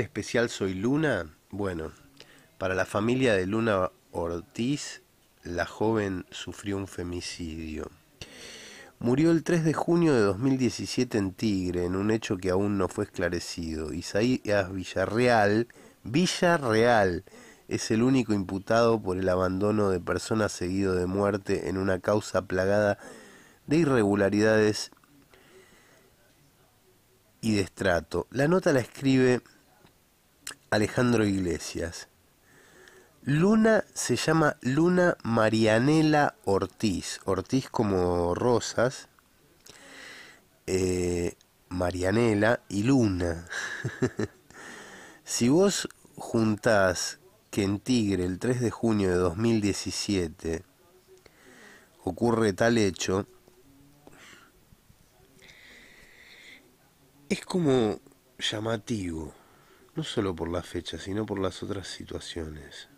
especial Soy Luna, bueno, para la familia de Luna Ortiz, la joven sufrió un femicidio. Murió el 3 de junio de 2017 en Tigre, en un hecho que aún no fue esclarecido. Isaías Villarreal, Villarreal, es el único imputado por el abandono de personas seguido de muerte en una causa plagada de irregularidades y de estrato. La nota la escribe Alejandro Iglesias. Luna se llama Luna Marianela Ortiz, Ortiz como Rosas, eh, Marianela y Luna. si vos juntás que en Tigre el 3 de junio de 2017 ocurre tal hecho, es como llamativo no solo por la fecha, sino por las otras situaciones.